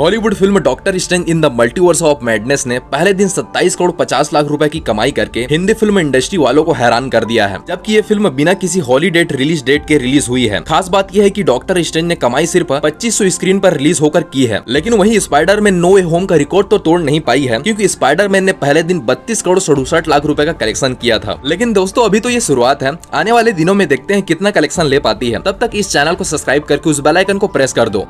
Hollywood film Doctor Strange in the Multiverse of Madness ने पहले दिन 27 करोड़ 50 लाख रुपए की कमाई करके हिंदी फिल्म इंडस्ट्री वालों को हैरान कर दिया है जबकि ये फिल्म बिना किसी हॉली डेट रिलीज डेट के रिलीज हुई है खास बात यह है कि डॉक्टर स्ट्रेंज ने कमाई सिर्फ पच्चीस स्क्रीन पर रिलीज होकर की है लेकिन वही Spider Man No Way Home का रिकॉर्ड तो तोड़ नहीं पाई है क्यूँकी स्पाइडर मैन ने पहले दिन बत्तीस करोड़ सड़सठ लाख रूपए का कलेक्शन किया था लेकिन दोस्तों अभी तो ये शुरुआत है आने वाले दिनों में देखते हैं कितना कलेक्शन ले पाती है तब तक इस चैनल को सब्सक्राइब करके उस बेलाइकन को प्रेस कर दो